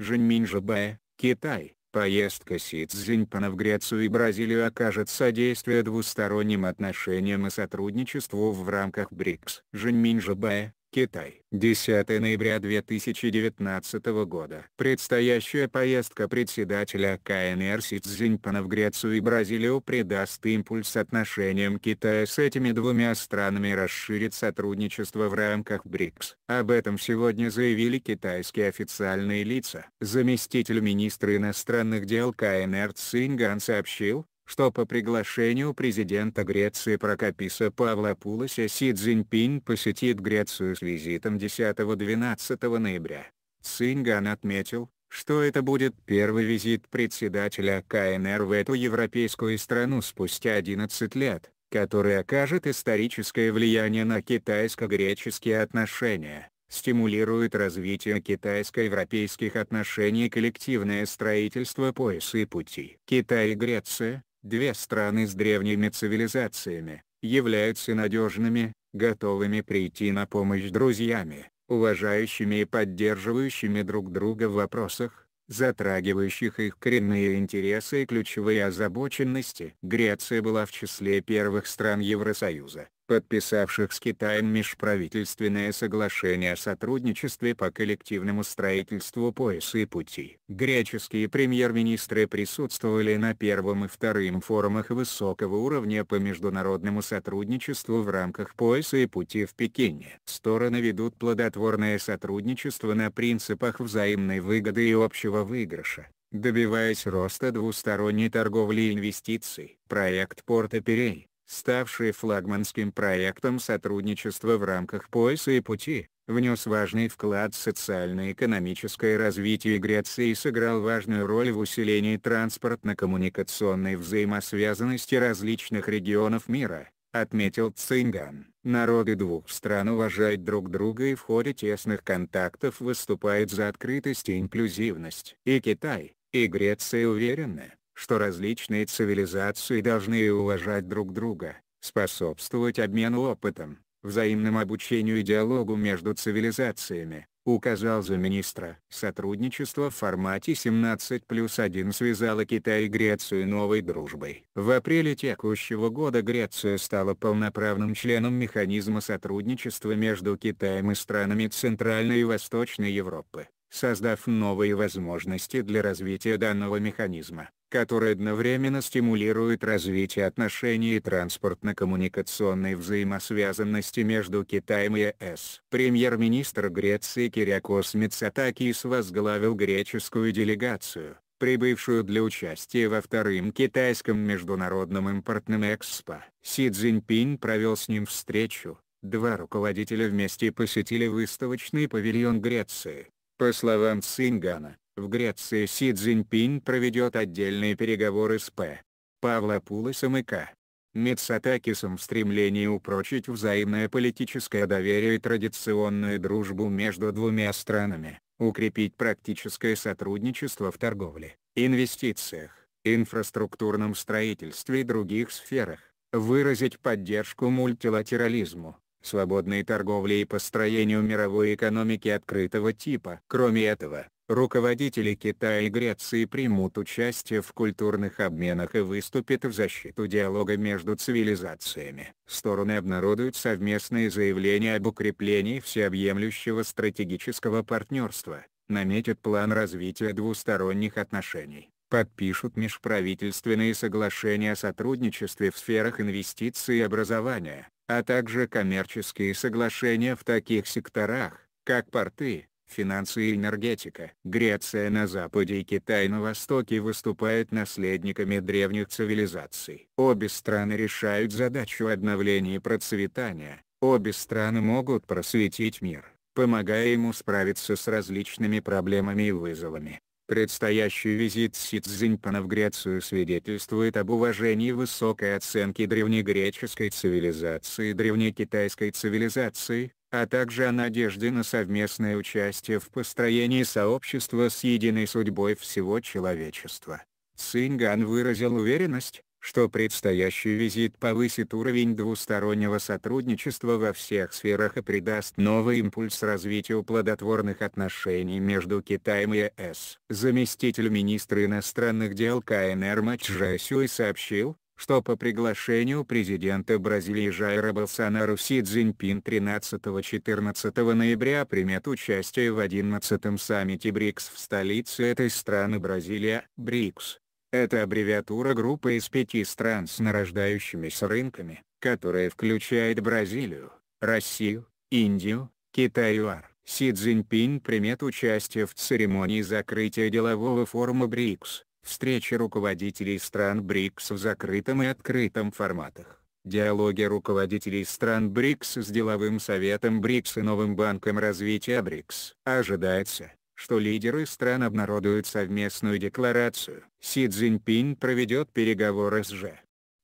Жэньминь Китай. Поездка Си Цзиньпана в Грецию и Бразилию окажет содействие двусторонним отношениям и сотрудничеству в рамках БРИКС. Жэньминь Китай. 10 ноября 2019 года. Предстоящая поездка председателя КНР Си Цзиньпана в Грецию и Бразилию придаст импульс отношениям Китая с этими двумя странами и расширит сотрудничество в рамках БРИКС. Об этом сегодня заявили китайские официальные лица. Заместитель министра иностранных дел КНР Циньган сообщил, что по приглашению президента Греции Прокописа Павла Пулося Си Цзиньпин посетит Грецию с визитом 10-12 ноября. Цинган отметил, что это будет первый визит председателя КНР в эту европейскую страну спустя 11 лет, который окажет историческое влияние на китайско-греческие отношения, стимулирует развитие китайско-европейских отношений и коллективное строительство пояса и пути. Китай и Греция, Две страны с древними цивилизациями являются надежными, готовыми прийти на помощь друзьями, уважающими и поддерживающими друг друга в вопросах, затрагивающих их коренные интересы и ключевые озабоченности. Греция была в числе первых стран Евросоюза, подписавших с Китаем межправительственное соглашение о сотрудничестве по коллективному строительству пояса и пути. Греческие премьер-министры присутствовали на первом и втором форумах высокого уровня по международному сотрудничеству в рамках пояса и пути в Пекине. Стороны ведут плодотворное сотрудничество на принципах взаимной выгоды и общего выигрыша добиваясь роста двусторонней торговли и инвестиций. Проект порта Перей, ставший флагманским проектом сотрудничества в рамках пояса и пути, внес важный вклад в социально-экономическое развитие Греции и сыграл важную роль в усилении транспортно-коммуникационной взаимосвязанности различных регионов мира, отметил Цинган. Народы двух стран уважают друг друга и в ходе тесных контактов выступают за открытость и инклюзивность. И Китай, и Греция уверены, что различные цивилизации должны уважать друг друга, способствовать обмену опытом, взаимному обучению и диалогу между цивилизациями, указал замминистра. Сотрудничество в формате 17 плюс 1 связало Китай и Грецию новой дружбой. В апреле текущего года Греция стала полноправным членом механизма сотрудничества между Китаем и странами Центральной и Восточной Европы создав новые возможности для развития данного механизма который одновременно стимулирует развитие отношений и транспортно-коммуникационной взаимосвязанности между Китаем и ЕС. Премьер-министр Греции Кириакос Мицатакис возглавил греческую делегацию, прибывшую для участия во втором китайском международном импортном экспо. Си Цзиньпин провел с ним встречу, два руководителя вместе посетили выставочный павильон Греции. По словам Цингана, в Греции Си Цзиньпинь проведет отдельные переговоры с П. Павлопулосом и К. Мицатакисом в стремлении упрочить взаимное политическое доверие и традиционную дружбу между двумя странами, укрепить практическое сотрудничество в торговле, инвестициях, инфраструктурном строительстве и других сферах, выразить поддержку мультилатерализму, свободной торговли и построению мировой экономики открытого типа. Кроме этого, руководители Китая и Греции примут участие в культурных обменах и выступят в защиту диалога между цивилизациями. Стороны обнародуют совместные заявления об укреплении всеобъемлющего стратегического партнерства, наметят план развития двусторонних отношений подпишут межправительственные соглашения о сотрудничестве в сферах инвестиций и образования, а также коммерческие соглашения в таких секторах, как порты, финансы и энергетика. Греция на Западе и Китай на Востоке выступают наследниками древних цивилизаций. Обе страны решают задачу обновления и процветания, обе страны могут просветить мир, помогая ему справиться с различными проблемами и вызовами. Предстоящий визит Си Цзиньпана в Грецию свидетельствует об уважении высокой оценки древнегреческой цивилизации и древнекитайской цивилизации, а также о надежде на совместное участие в построении сообщества с единой судьбой всего человечества. Цинган выразил уверенность, что предстоящий визит повысит уровень двустороннего сотрудничества во всех сферах и придаст новый импульс развитию плодотворных отношений между Китаем и ЕС. Заместитель министра иностранных дел КНР Мачжа сообщил, что по приглашению президента Бразилии Жайра Болсонару Си Цзиньпин 13-14 ноября примет участие в 11-м саммите БРИКС в столице этой страны Бразилия. БРИКС это аббревиатура группы из пяти стран с нарождающимися рынками, которая включает Бразилию, Россию, Индию, Китай и ЮАР. Си Цзиньпинь примет участие в церемонии закрытия делового форума БРИКС, встречи руководителей стран БРИКС в закрытом и открытом форматах, диалоги руководителей стран БРИКС с деловым советом БРИКС и новым банком развития БРИКС. Ожидается, что лидеры стран обнародуют совместную декларацию. Си Цзиньпин проведет переговоры с Ж.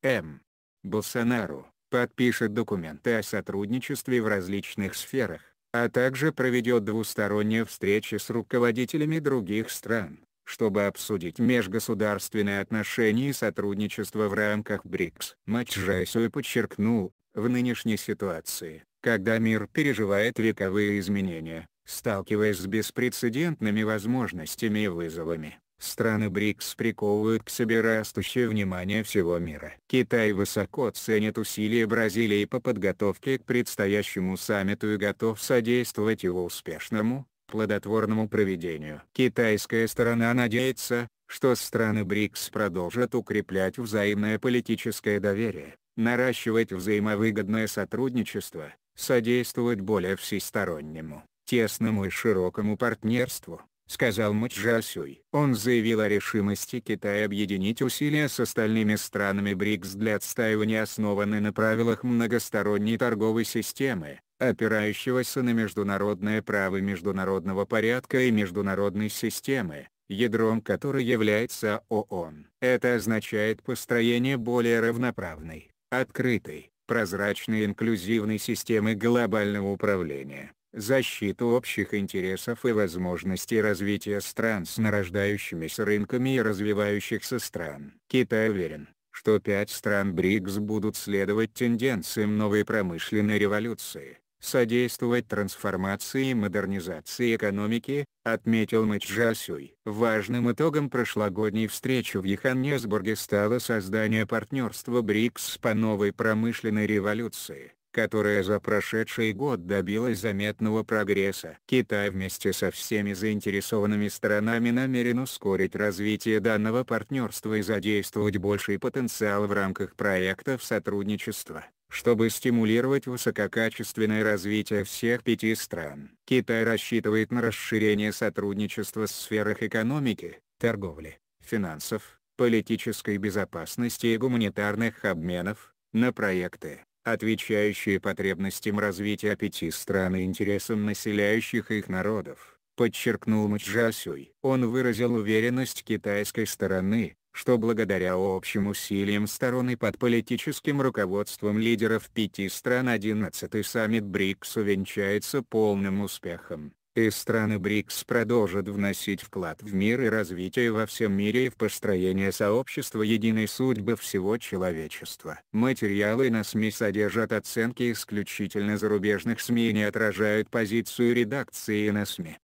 М. Болсонару, подпишет документы о сотрудничестве в различных сферах, а также проведет двусторонние встречи с руководителями других стран, чтобы обсудить межгосударственные отношения и сотрудничество в рамках БРИКС. Мачжайсуй подчеркнул, в нынешней ситуации, когда мир переживает вековые изменения, Сталкиваясь с беспрецедентными возможностями и вызовами, страны БРИКС приковывают к себе растущее внимание всего мира. Китай высоко ценит усилия Бразилии по подготовке к предстоящему саммиту и готов содействовать его успешному, плодотворному проведению. Китайская сторона надеется, что страны БРИКС продолжат укреплять взаимное политическое доверие, наращивать взаимовыгодное сотрудничество, содействовать более всестороннему тесному и широкому партнерству, сказал Мачжасюй. Он заявил о решимости Китая объединить усилия с остальными странами БРИКС для отстаивания основанной на правилах многосторонней торговой системы, опирающегося на международное право международного порядка и международной системы, ядром которой является ООН. Это означает построение более равноправной, открытой, прозрачной инклюзивной системы глобального управления, защиту общих интересов и возможностей развития стран с нарождающимися рынками и развивающихся стран. Китай уверен, что пять стран БРИКС будут следовать тенденциям новой промышленной революции, содействовать трансформации и модернизации экономики, отметил Мачжасюй. Важным итогом прошлогодней встречи в Йоханнесбурге стало создание партнерства БРИКС по новой промышленной революции которая за прошедший год добилась заметного прогресса. Китай вместе со всеми заинтересованными сторонами намерен ускорить развитие данного партнерства и задействовать больший потенциал в рамках проектов сотрудничества чтобы стимулировать высококачественное развитие всех пяти стран. Китай рассчитывает на расширение сотрудничества в сферах экономики, торговли, финансов, политической безопасности и гуманитарных обменов, на проекты, отвечающие потребностям развития пяти стран и интересам населяющих их народов, подчеркнул Маджасюй. Он выразил уверенность китайской стороны, что благодаря общим усилиям сторон и под политическим руководством лидеров пяти стран 11-й саммит БРИКС увенчается полным успехом и страны БРИКС продолжат вносить вклад в мир и развитие во всем мире и в построение сообщества единой судьбы всего человечества. Материалы на СМИ содержат оценки исключительно зарубежных СМИ и не отражают позицию редакции на СМИ.